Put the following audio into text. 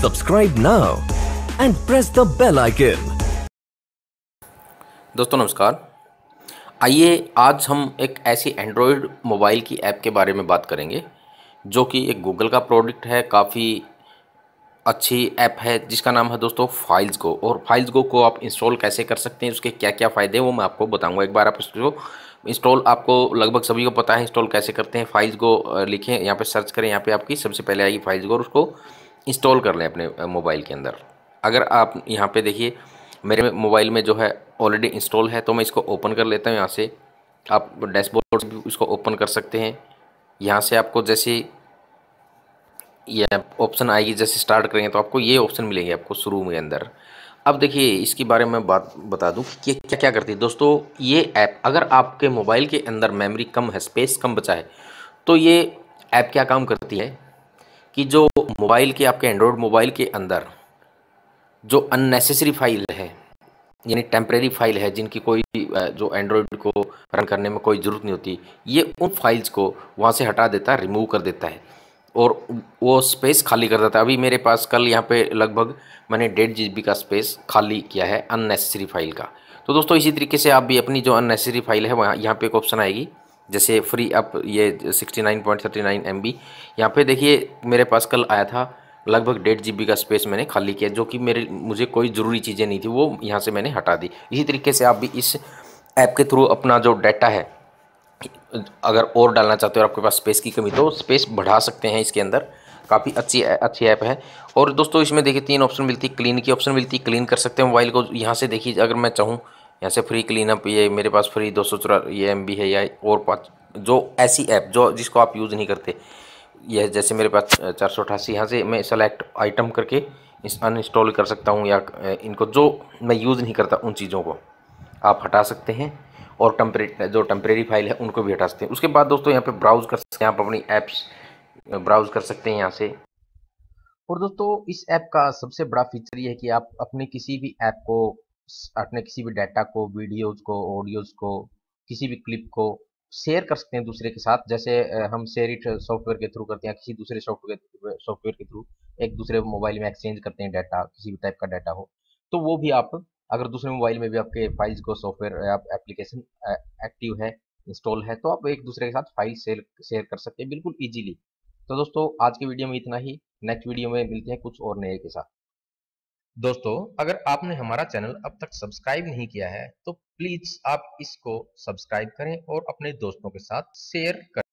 subscribe now and press the bell icon दोस्तों नमस्कार आइए आज हम एक ऐसी एंड्रॉयड मोबाइल की ऐप के बारे में बात करेंगे जो कि एक गूगल का प्रोडक्ट है काफ़ी अच्छी ऐप है जिसका नाम है दोस्तों फाइल्स गो और फाइल्स गो को आप इंस्टॉल कैसे कर सकते हैं उसके क्या क्या फ़ायदे हैं वो मैं आपको बताऊंगा एक बार आप इसको इंस्टॉल आपको लगभग सभी को पता है इंस्टॉल कैसे करते हैं फाइल्स गो लिखें यहाँ पे सर्च करें यहाँ पे आपकी सबसे पहले आएगी फाइल्स गो और उसको इंस्टॉल कर लें अपने मोबाइल के अंदर अगर आप यहाँ पे देखिए मेरे मोबाइल में जो है ऑलरेडी इंस्टॉल है तो मैं इसको ओपन कर लेता हूँ यहाँ से आप डैशबोर्ड भी इसको ओपन कर सकते हैं यहाँ से आपको जैसे ये ऑप्शन आएगी जैसे स्टार्ट करेंगे तो आपको ये ऑप्शन मिलेंगे आपको शुरू में अंदर अब देखिए इसके बारे में बात बता दूँ कि क्या क्या करती है दोस्तों ये ऐप अगर आपके मोबाइल के अंदर मेमोरी कम है स्पेस कम बचा है तो ये ऐप क्या काम करती है कि जो मोबाइल के आपके एंड्रॉयड मोबाइल के अंदर जो अननेसेसरी फाइल है यानी टेम्प्रेरी फाइल है जिनकी कोई जो एंड्रॉयड को रन करने में कोई ज़रूरत नहीं होती ये उन फाइल्स को वहाँ से हटा देता है रिमूव कर देता है और वो स्पेस खाली कर देता है अभी मेरे पास कल यहाँ पे लगभग मैंने डेढ़ जी का स्पेस खाली किया है अननेसेसरी फाइल का तो दोस्तों इसी तरीके से आप भी अपनी जो अननेसेसरी फाइल है वहाँ यहाँ पर एक ऑप्शन आएगी जैसे फ्री अप ये 69.39 nine point thirty nine M B यहाँ पर देखिए मेरे पास कल आया था लगभग डेढ़ जी का स्पेस मैंने खाली किया जो कि मेरे मुझे कोई ज़रूरी चीज़ें नहीं थी वो यहाँ से मैंने हटा दी इसी तरीके से आप भी इस ऐप के थ्रू अपना जो डाटा है अगर और डालना चाहते हो और आपके पास स्पेस की कमी तो स्पेस बढ़ा सकते हैं इसके अंदर काफ़ी अच्छी अच्छी ऐप है और दोस्तों इसमें देखिए तीन ऑप्शन मिलती है क्लीन की ऑप्शन मिलती क्लीन कर सकते हैं मोबाइल को यहाँ से देखिए अगर मैं चाहूँ यहाँ से फ्री क्लीनअप ये मेरे पास फ्री दो सौ चौरा ये एम है या और पाँच जो ऐसी ऐप जो जिसको आप यूज़ नहीं करते यह जैसे मेरे पास चार सौ अठासी यहाँ से मैं सेलेक्ट आइटम करके इस अनइंस्टॉल कर सकता हूँ या इनको जो मैं यूज़ नहीं करता उन चीज़ों को आप हटा सकते हैं और टम्परे जो टम्परेरी फाइल है उनको भी हटा सकते हैं उसके बाद दोस्तों यहाँ पे ब्राउज़ कर सकते हैं आप अपनी ऐप्स ब्राउज़ कर सकते हैं यहाँ से और दोस्तों इस ऐप का सबसे बड़ा फीचर ये है कि आप अपने किसी भी ऐप को अपने किसी भी डाटा को वीडियोज को ऑडियोज को किसी भी क्लिप को शेयर कर सकते हैं दूसरे के साथ जैसे हम शेयर इट सॉफ्टवेयर के थ्रू करते हैं किसी दूसरे सॉफ्टवेयर सॉफ्टवेयर के थ्रू एक दूसरे मोबाइल में एक्सचेंज करते हैं डाटा किसी भी टाइप का डाटा हो तो वो भी आप अगर दूसरे मोबाइल में भी आपके फाइल्स को सॉफ्टवेयर आप एप्लीकेशन एक्टिव है इंस्टॉल है तो आप एक दूसरे के साथ फाइल शेयर शेयर कर सकते हैं बिल्कुल ईजिली तो दोस्तों आज के वीडियो में इतना ही नेक्स्ट वीडियो में मिलते हैं कुछ और नए के साथ दोस्तों अगर आपने हमारा चैनल अब तक सब्सक्राइब नहीं किया है तो प्लीज आप इसको सब्सक्राइब करें और अपने दोस्तों के साथ शेयर करें